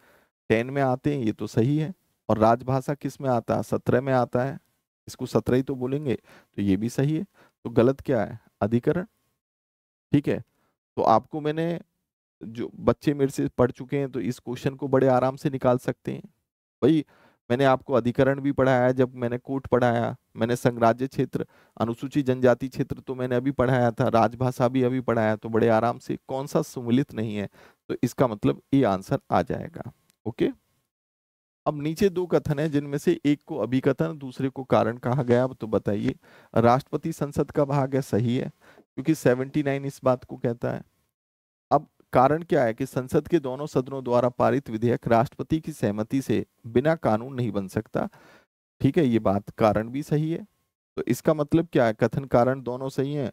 टेन में आते हैं ये तो सही है और राजभाषा किस में आता है सत्रह में आता है इसको सत्रह ही तो बोलेंगे तो ये भी सही है तो गलत क्या है अधिकरण ठीक है तो आपको मैंने जो बच्चे मेरे से पढ़ चुके हैं तो इस क्वेश्चन को बड़े आराम से निकाल सकते हैं भाई मैंने आपको अधिकरण भी पढ़ाया जब मैंने कोट पढ़ाया मैंने संग्राज्य क्षेत्र अनुसूचित जनजाति क्षेत्र तो मैंने अभी पढ़ाया था राजभाषा भी अभी पढ़ाया तो बड़े आराम से कौन सा सुमिलित नहीं है तो इसका मतलब ये आंसर आ जाएगा ओके अब नीचे दो कथन है जिनमें से एक को अभिकथन दूसरे को कारण कहा गया तो बताइए राष्ट्रपति संसद का भाग है सही है क्योंकि सेवेंटी इस बात को कहता है कारण क्या है कि संसद के दोनों सदनों द्वारा पारित विधेयक राष्ट्रपति की सहमति से बिना कानून नहीं बन सकता ठीक है ये बात कारण भी सही है तो इसका मतलब क्या है कथन कारण दोनों सही हैं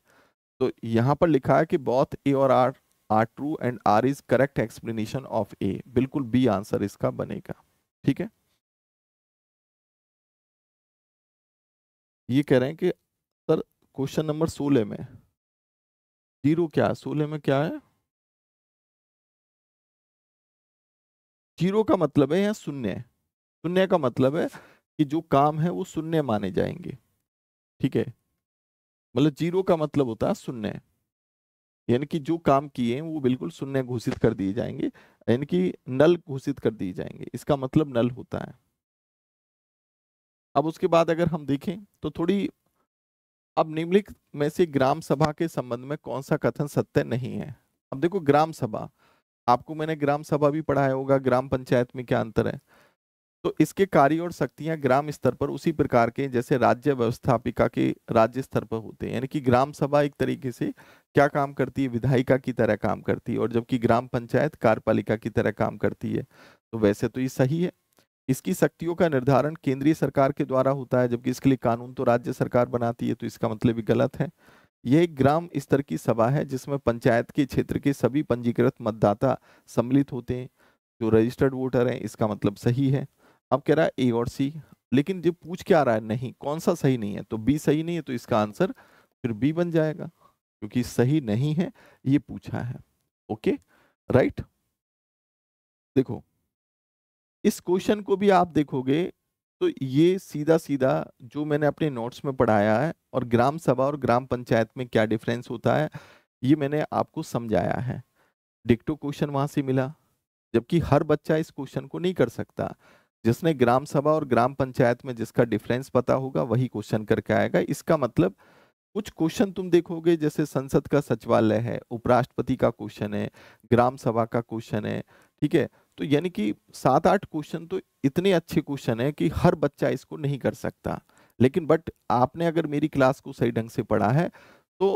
तो यहाँ पर लिखा है कि बॉथ ए और R are true and R is correct explanation of A बिल्कुल बी आंसर इसका बनेगा ठीक है ये कह रहे हैं कि सर क्वेश्चन नंबर सोलह में जीरो क्या सोलह में क्या है जीरो का मतलब है यहाँ शून्य शून्य का मतलब है कि जो काम है वो शून्य माने जाएंगे ठीक है मतलब जीरो का मतलब होता है शून्य यानी कि जो काम किए हैं वो बिल्कुल शून्य घोषित कर दिए जाएंगे यानी कि नल घोषित कर दिए जाएंगे इसका मतलब नल होता है अब उसके बाद अगर हम देखें तो थोड़ी अब निम्नलिखित में से ग्राम सभा के संबंध में कौन सा कथन सत्य नहीं है अब देखो ग्राम सभा आपको मैंने ग्राम सभा भी पढ़ाया होगा ग्राम पंचायत में क्या अंतर है तो इसके कार्य और शक्तियां ग्राम स्तर पर उसी प्रकार के जैसे राज्य व्यवस्थापिका के राज्य स्तर पर होते हैं यानी कि ग्राम सभा एक तरीके से क्या काम करती है विधायिका की तरह काम करती है और जबकि ग्राम पंचायत कार्यपालिका की तरह काम करती है तो वैसे तो ये सही है इसकी शक्तियों का निर्धारण केंद्रीय सरकार के द्वारा होता है जबकि इसके लिए कानून तो राज्य सरकार बनाती है तो इसका मतलब भी गलत है ये एक ग्राम स्तर की सभा है जिसमें पंचायत के क्षेत्र के सभी पंजीकृत मतदाता सम्मिलित होते हैं जो रजिस्टर्ड वोटर हैं इसका मतलब सही है अब कह रहा है ए और सी लेकिन जो पूछ के आ रहा है नहीं कौन सा सही नहीं है तो बी सही नहीं है तो इसका आंसर फिर बी बन जाएगा क्योंकि सही नहीं है ये पूछा है ओके राइट देखो इस क्वेश्चन को भी आप देखोगे तो ये सीधा सीधा जो मैंने अपने नोट्स में पढ़ाया है और ग्राम सभा और ग्राम पंचायत में क्या डिफरेंस होता है ये मैंने आपको समझाया है डिक्टो क्वेश्चन वहाँ से मिला जबकि हर बच्चा इस क्वेश्चन को नहीं कर सकता जिसने ग्राम सभा और ग्राम पंचायत में जिसका डिफरेंस पता होगा वही क्वेश्चन करके आएगा इसका मतलब कुछ क्वेश्चन तुम देखोगे जैसे संसद का सचिवालय है उपराष्ट्रपति का क्वेश्चन है ग्राम सभा का क्वेश्चन है ठीक है तो यानी कि सात आठ क्वेश्चन तो इतने अच्छे क्वेश्चन है कि हर बच्चा इसको नहीं कर सकता लेकिन बट आपने अगर मेरी क्लास को सही ढंग से पढ़ा है तो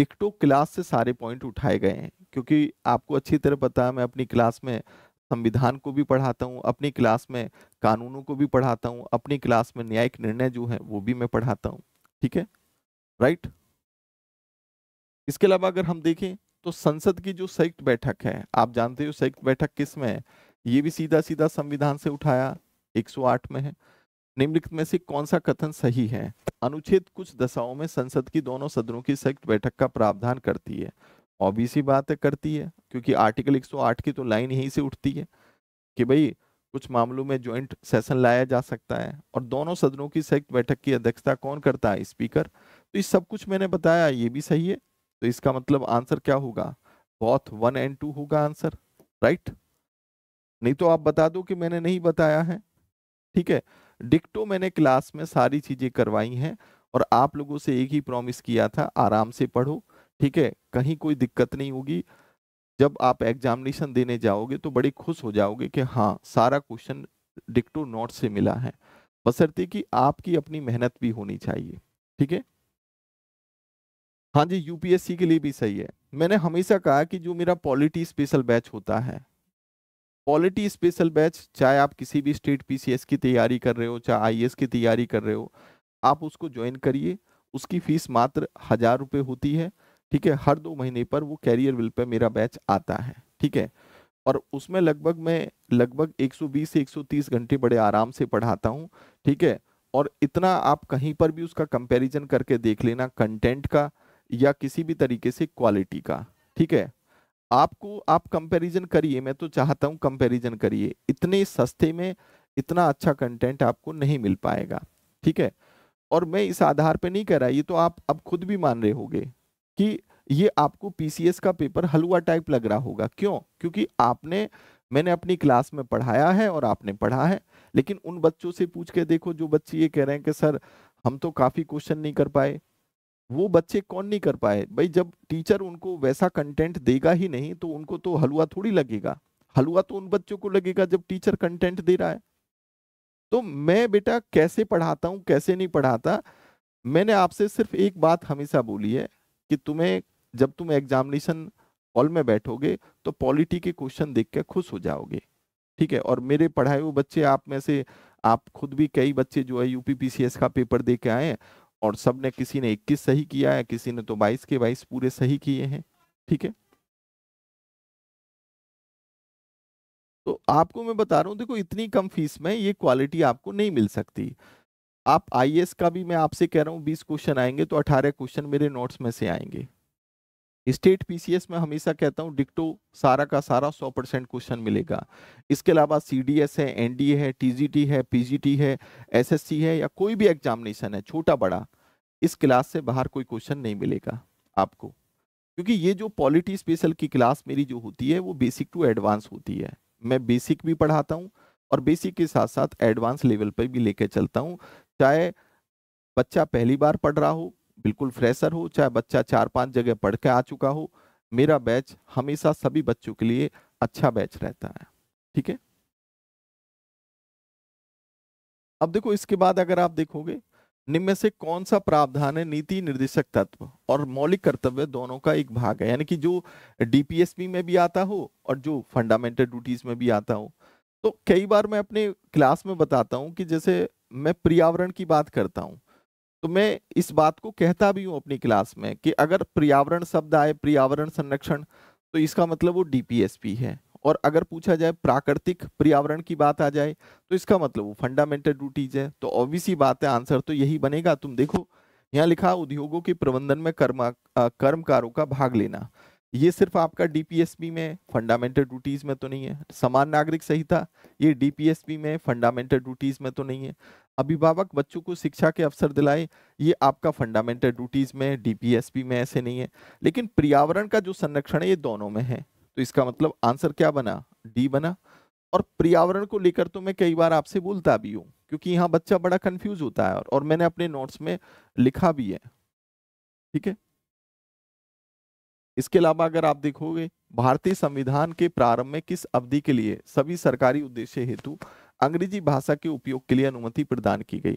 डिक्टो क्लास से सारे पॉइंट उठाए गए हैं क्योंकि आपको अच्छी तरह पता है मैं अपनी क्लास में संविधान को भी पढ़ाता हूँ अपनी क्लास में कानूनों को भी पढ़ाता हूँ अपनी क्लास में न्यायिक निर्णय जो है वो भी मैं पढ़ाता हूँ ठीक है राइट इसके अलावा अगर हम देखें तो संसद की जो संयुक्त बैठक है आप जानते हो संयुक्त बैठक किस में है ये भी सीधा सीधा संविधान से उठाया 108 में है निम्नलिखित में से कौन सा कथन सही है अनुच्छेद कुछ दशाओं में संसद की दोनों सदनों की संयुक्त बैठक का प्रावधान करती है ऑबीसी बात है करती है क्योंकि आर्टिकल 108 की तो लाइन यहीं से उठती है कि भाई कुछ मामलों में ज्वाइंट सेशन लाया जा सकता है और दोनों सदनों की संयुक्त बैठक की अध्यक्षता कौन करता है स्पीकर तो ये सब कुछ मैंने बताया ये भी सही है तो इसका मतलब आंसर क्या होगा बॉथ वन एंड टू होगा आंसर राइट नहीं तो आप बता दो कि मैंने नहीं बताया है ठीक है डिक्टो मैंने क्लास में सारी चीजें करवाई हैं और आप लोगों से एक ही प्रॉमिस किया था आराम से पढ़ो ठीक है कहीं कोई दिक्कत नहीं होगी जब आप एग्जामिनेशन देने जाओगे तो बड़े खुश हो जाओगे कि हाँ सारा क्वेश्चन डिक्टो नोट से मिला है बसरते कि आपकी अपनी मेहनत भी होनी चाहिए ठीक है हाँ जी यूपीएससी के लिए भी सही है मैंने हमेशा कहा कि जो मेरा पॉलिटी स्पेशल बैच होता है पॉलिटी स्पेशल बैच चाहे आप किसी भी स्टेट पीसीएस की तैयारी कर रहे हो चाहे आईएएस e की तैयारी कर रहे हो आप उसको ज्वाइन करिए उसकी फीस मात्र हजार रुपये होती है ठीक है हर दो महीने पर वो कैरियर विल पर मेरा बैच आता है ठीक है और उसमें लगभग मैं लगभग 120 से 130 घंटे बड़े आराम से पढ़ाता हूँ ठीक है और इतना आप कहीं पर भी उसका कंपैरिजन करके देख लेना कंटेंट का या किसी भी तरीके से क्वालिटी का ठीक है आपको आप कंपैरिजन करिए मैं तो चाहता हूँ कंपैरिजन करिए इतने सस्ते में इतना अच्छा कंटेंट आपको नहीं मिल पाएगा ठीक है और मैं इस आधार पे नहीं कह रहा ये तो आप अब खुद भी मान रहे होंगे कि ये आपको पी का पेपर हलवा टाइप लग रहा होगा क्यों क्योंकि आपने मैंने अपनी क्लास में पढ़ाया है और आपने पढ़ा है लेकिन उन बच्चों से पूछ के देखो जो बच्चे ये कह रहे हैं कि सर हम तो काफ़ी क्वेश्चन नहीं कर पाए वो बच्चे कौन नहीं कर पाए भाई जब टीचर उनको वैसा कंटेंट देगा ही नहीं तो उनको तो हलवा थोड़ी लगेगा हलवा तो उन बच्चों को लगेगा जब टीचर कंटेंट दे रहा है तो मैं बेटा कैसे पढ़ाता हूँ कैसे नहीं पढ़ाता मैंने आपसे सिर्फ एक बात हमेशा बोली है कि तुम्हें जब तुम एग्जामिनेशन हॉल में बैठोगे तो पॉलिटी के क्वेश्चन देख के खुश हो जाओगे ठीक है और मेरे पढ़ाए हुए बच्चे आप में से आप खुद भी कई बच्चे जो है यूपीपीसीएस का पेपर दे के आए हैं और सब ने किसी ने 21 सही किया है किसी ने तो 22 के 22 पूरे सही किए हैं ठीक है तो आपको मैं बता रहा हूं देखो इतनी कम फीस में ये क्वालिटी आपको नहीं मिल सकती आप आईएएस का भी मैं आपसे कह रहा हूं बीस क्वेश्चन आएंगे तो अठारह क्वेश्चन मेरे नोट्स में से आएंगे स्टेट पीसीएस में हमेशा कहता हूँ डिक्टो सारा का सारा 100 परसेंट क्वेश्चन मिलेगा इसके अलावा सीडीएस है एनडीए है टीजीटी है पीजीटी है एसएससी है या कोई भी एग्जामिनेशन है छोटा बड़ा इस क्लास से बाहर कोई क्वेश्चन नहीं मिलेगा आपको क्योंकि ये जो पॉलिटी स्पेशल की क्लास मेरी जो होती है वो बेसिक टू एडवांस होती है मैं बेसिक भी पढ़ाता हूँ और बेसिक के साथ साथ एडवांस लेवल पर भी लेकर चलता हूँ चाहे बच्चा पहली बार पढ़ रहा हो बिल्कुल फ्रेशर हो चाहे बच्चा चार पांच जगह पढ़ के आ चुका हो मेरा बैच हमेशा सभी बच्चों के लिए अच्छा बैच रहता है ठीक है अब देखो इसके बाद अगर आप देखोगे निम्न से कौन सा प्रावधान है नीति निर्देशक तत्व और मौलिक कर्तव्य दोनों का एक भाग है यानी कि जो डीपीएसपी में भी आता हो और जो फंडामेंटल ड्यूटीज में भी आता हो तो कई बार मैं अपने क्लास में बताता हूँ कि जैसे मैं पर्यावरण की बात करता हूँ तो मैं इस बात को कहता भी हूँ अपनी क्लास में कि अगर पर्यावरण शब्द आए पर्यावरण संरक्षण तो इसका मतलब वो डीपीएसपी है और अगर पूछा जाए प्राकृतिक पर्यावरण की बात आ जाए तो इसका मतलब वो फंडामेंटल ड्यूटीज है तो ऑब्वियसली बात है आंसर तो यही बनेगा तुम देखो यहाँ लिखा उद्योगों के प्रबंधन में कर्मा कर्मकारों का भाग लेना ये सिर्फ आपका डीपीएसपी में फंडामेंटल ड्यूटीज में तो नहीं है समान नागरिक संहिता ये डीपीएसपी में फंडामेंटल ड्यूटीज में तो नहीं है अभिभावक बच्चों को शिक्षा के अवसर दिलाए ये आपका फंडामेंटल ड्यूटीज में डीपीएसपी में ऐसे नहीं है लेकिन पर्यावरण का जो संरक्षण है ये दोनों में है तो इसका मतलब आंसर क्या बना डी बना और पर्यावरण को लेकर तो मैं कई बार आपसे बोलता भी हूँ क्योंकि यहाँ बच्चा बड़ा कंफ्यूज होता है और मैंने अपने नोट्स में लिखा भी है ठीक है इसके अलावा अगर आप देखोगे भारतीय संविधान के प्रारंभ में किस अवधि के लिए सभी सरकारी उद्देश्य हेतु अंग्रेजी भाषा के उपयोग के लिए अनुमति प्रदान की गई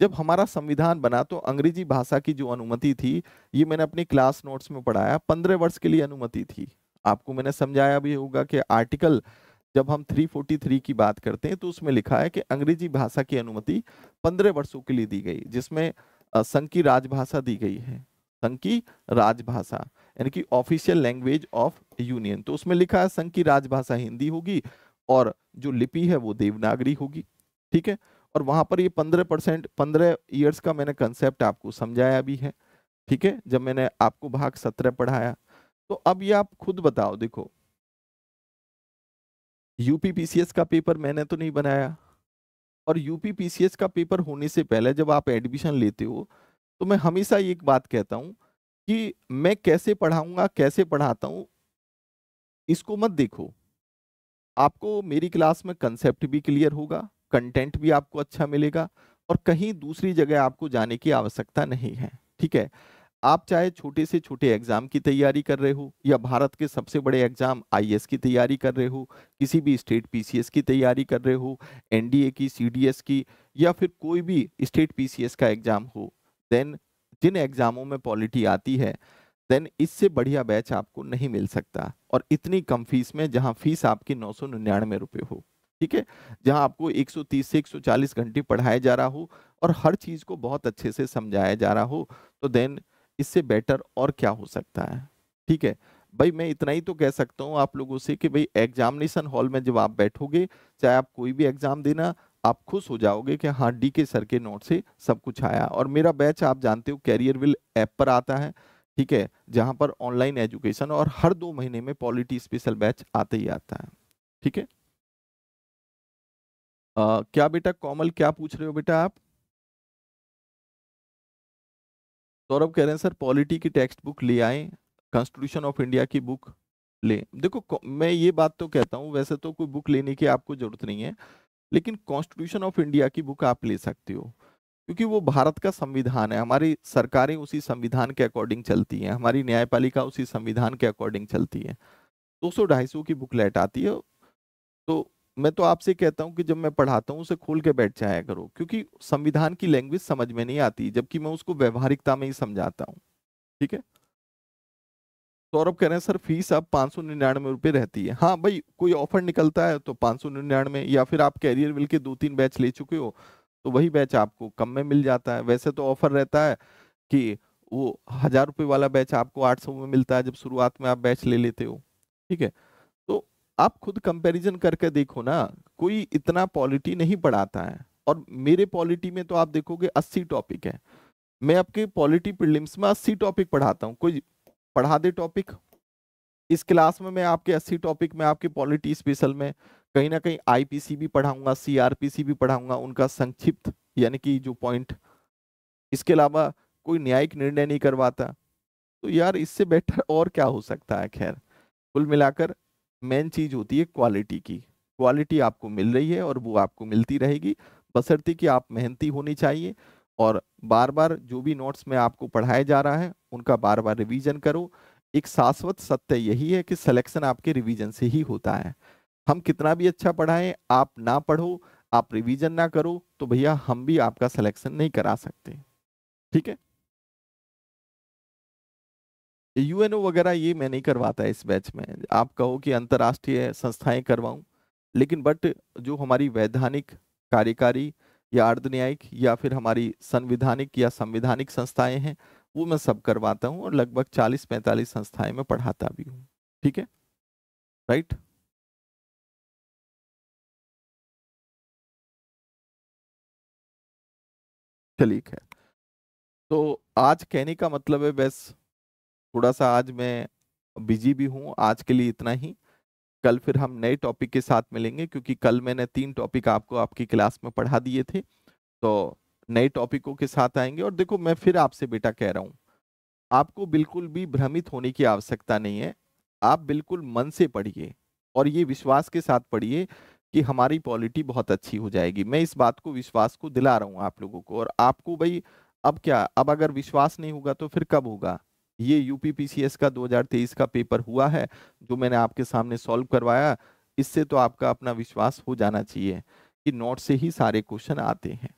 जब हमारा संविधान बना तो अंग्रेजी भाषा की जो अनुमति थी ये मैंने अपनी क्लास नोट्स में पढ़ाया पंद्रह वर्ष के लिए अनुमति थी आपको मैंने समझाया भी होगा कि आर्टिकल जब हम 343 की बात करते हैं तो उसमें लिखा है कि अंग्रेजी भाषा की अनुमति पंद्रह वर्षों के लिए दी गई जिसमें संघ की राजभाषा दी गई है संघ की राजभाषा यानी कि ऑफिशियल लैंग्वेज ऑफ यूनियन तो उसमें लिखा है संघ की राजभाषा हिंदी होगी और जो लिपि है वो देवनागरी होगी ठीक है और वहाँ पर ये पंद्रह परसेंट पंद्रह ईयर्स का मैंने कंसेप्ट आपको समझाया भी है ठीक है जब मैंने आपको भाग सत्रह पढ़ाया तो अब ये आप खुद बताओ देखो यूपी पीसीएस का पेपर मैंने तो नहीं बनाया और यूपी पीसीएस का पेपर होने से पहले जब आप एडमिशन लेते हो तो मैं हमेशा एक बात कहता हूँ कि मैं कैसे पढ़ाऊंगा कैसे पढ़ाता हूँ इसको मत देखो आपको मेरी क्लास में कंसेप्ट भी क्लियर होगा कंटेंट भी आपको अच्छा मिलेगा और कहीं दूसरी जगह आपको जाने की आवश्यकता नहीं है ठीक है आप चाहे छोटे से छोटे एग्ज़ाम की तैयारी कर रहे हो या भारत के सबसे बड़े एग्ज़ाम आईएएस की तैयारी कर रहे हो किसी भी स्टेट पीसीएस की तैयारी कर रहे हो एनडीए की सीडीएस की या फिर कोई भी स्टेट पीसीएस का एग्ज़ाम हो देन जिन एग्ज़ामों में पॉलिटी आती है देन इससे बढ़िया बैच आपको नहीं मिल सकता और इतनी कम फीस में जहाँ फीस आपकी नौ सौ निन्यानवे रुपये हो ठीक है जहाँ आपको 130 से 140 घंटे पढ़ाया जा रहा हो और हर चीज़ को बहुत अच्छे से समझाया जा रहा हो तो देन इससे बेटर और क्या हो सकता है ठीक है भाई मैं इतना ही तो कह सकता हूँ आप लोगों से कि भाई एग्जामिनेशन हॉल में जब आप बैठोगे चाहे आप कोई भी एग्ज़ाम देना आप खुश हो जाओगे कि हाँ डी के सर के नोट से सब कुछ आया और मेरा बैच आप जानते हो कैरियर विल ऐप पर आता है ठीक है जहां पर ऑनलाइन एजुकेशन और हर दो महीने में पॉलिटी स्पेशल बैच आते ही आता है ठीक है क्या बेटा कोमल क्या पूछ रहे हो बेटा आप सौरभ कह रहे हैं सर पॉलिटी की टेक्स्ट बुक ले आए कॉन्स्टिट्यूशन ऑफ इंडिया की बुक ले देखो मैं ये बात तो कहता हूँ वैसे तो कोई बुक लेने की आपको जरूरत नहीं है लेकिन कॉन्स्टिट्यूशन ऑफ इंडिया की बुक आप ले सकते हो क्योंकि वो भारत का संविधान है हमारी सरकारें उसी संविधान के अकॉर्डिंग चलती हैं हमारी न्यायपालिका उसी संविधान के अकॉर्डिंग चलती है दो सौ ढाई सौ की बुकलेट आती है तो मैं तो आपसे कहता हूँ कि जब मैं पढ़ाता हूँ उसे खोल के बैठ जाया करो क्योंकि संविधान की लैंग्वेज समझ में नहीं आती जबकि मैं उसको व्यवहारिकता में ही समझाता हूँ ठीक है सौरभ कह रहे हैं सर फीस अब पाँच सौ निन्यानवे रुपये रहती है हाँ भाई कोई ऑफर निकलता है तो पाँच सौ निन्यानवे या फिर आप कैरियर विल के दो तीन बैच ले चुके हो तो वही बैच आपको कम में मिल जाता है वैसे तो ऑफर रहता है कि वो हज़ार रुपये वाला बैच आपको आठ सौ में मिलता है जब शुरुआत में आप बैच ले लेते हो ठीक है तो आप खुद कंपैरिजन करके देखो ना कोई इतना पॉलिटी नहीं पढ़ाता है और मेरे पॉलिटी में तो आप देखोगे अस्सी टॉपिक है मैं आपके पॉलिटी प्रिलिम्स में अस्सी टॉपिक पढ़ाता हूँ कोई पढ़ा दे टॉपिक इस क्लास में मैं आपके अस्सी टॉपिक में आपके पॉलिटी स्पेशल में कहीं ना कहीं आईपीसी भी पढ़ाऊंगा सीआरपीसी भी पढ़ाऊंगा उनका संक्षिप्त यानी कि जो पॉइंट इसके अलावा कोई न्यायिक निर्णय नहीं करवाता तो यार इससे बेटर और क्या हो सकता है खैर कुल मिलाकर मेन चीज़ होती है क्वालिटी की क्वालिटी आपको मिल रही है और वो आपको मिलती रहेगी बसरती कि आप मेहनती होनी चाहिए और बार बार जो भी नोट्स में आपको पढ़ाया जा रहा है उनका बार बार रिवीजन करो एक शाश्वत सत्य यही है कि सिलेक्शन आपके रिवीजन से ही होता है हम कितना भी अच्छा पढ़ाएं आप ना पढ़ो आप रिवीजन ना करो तो भैया हम भी आपका सिलेक्शन नहीं करा सकते ठीक है यूएनओ वगैरह ये मैं नहीं करवाता इस बैच में आप कहो कि अंतर्राष्ट्रीय संस्थाएं करवाऊं लेकिन बट जो हमारी वैधानिक कार्यकारी या अर्धन्यायिक या फिर हमारी संविधानिक या संविधानिक संस्थाएं हैं वो मैं सब करवाता हूँ और लगभग 40-45 संस्थाएं में पढ़ाता भी हूँ ठीक है राइट शलीक है तो आज कहने का मतलब है बस थोड़ा सा आज मैं बिजी भी हूँ आज के लिए इतना ही कल फिर हम नए टॉपिक के साथ मिलेंगे क्योंकि कल मैंने तीन टॉपिक आपको आपकी क्लास में पढ़ा दिए थे तो नए टॉपिकों के साथ आएंगे और देखो मैं फिर आपसे बेटा कह रहा हूँ आपको बिल्कुल भी भ्रमित होने की आवश्यकता नहीं है आप बिल्कुल मन से पढ़िए और ये विश्वास के साथ पढ़िए कि हमारी पॉलिटी बहुत अच्छी हो जाएगी मैं इस बात को विश्वास को दिला रहा हूँ आप लोगों को और आपको भाई अब क्या अब अगर विश्वास नहीं होगा तो फिर कब होगा ये यू का 2023 का पेपर हुआ है जो मैंने आपके सामने सॉल्व करवाया इससे तो आपका अपना विश्वास हो जाना चाहिए कि नोट से ही सारे क्वेश्चन आते हैं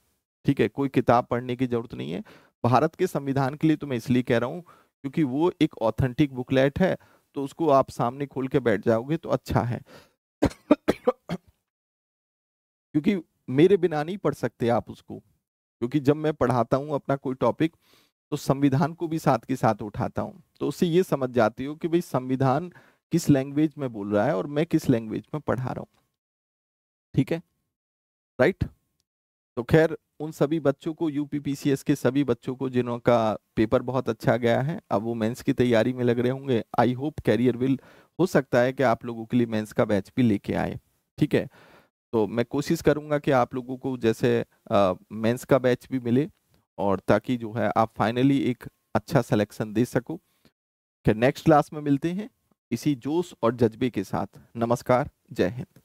ठीक है कोई किताब पढ़ने की जरूरत नहीं है भारत के संविधान के लिए तो मैं इसलिए कह रहा हूँ क्योंकि वो एक ऑथेंटिक बुकलेट है तो उसको आप सामने खोल के बैठ जाओगे तो अच्छा है क्योंकि मेरे बिना नहीं पढ़ सकते आप उसको क्योंकि जब मैं पढ़ाता हूँ अपना कोई टॉपिक तो संविधान को भी साथ के साथ उठाता हूँ तो उससे ये समझ जाती हो कि भाई संविधान किस लैंग्वेज में बोल रहा है और मैं किस लैंग्वेज में पढ़ा रहा हूँ ठीक है राइट तो खैर उन सभी बच्चों को यूपीपीसीएस के सभी बच्चों को जिनका पेपर बहुत अच्छा गया है अब वो मेंस की तैयारी में लग रहे होंगे आई होप कैरियर विल हो सकता है कि आप लोगों के लिए मेंस का बैच भी लेके आए ठीक है तो मैं कोशिश करूँगा कि आप लोगों को जैसे मेंस का बैच भी मिले और ताकि जो है आप फाइनली एक अच्छा सिलेक्शन दे सको नेक्स्ट क्लास में मिलते हैं इसी जोश और जज्बे के साथ नमस्कार जय हिंद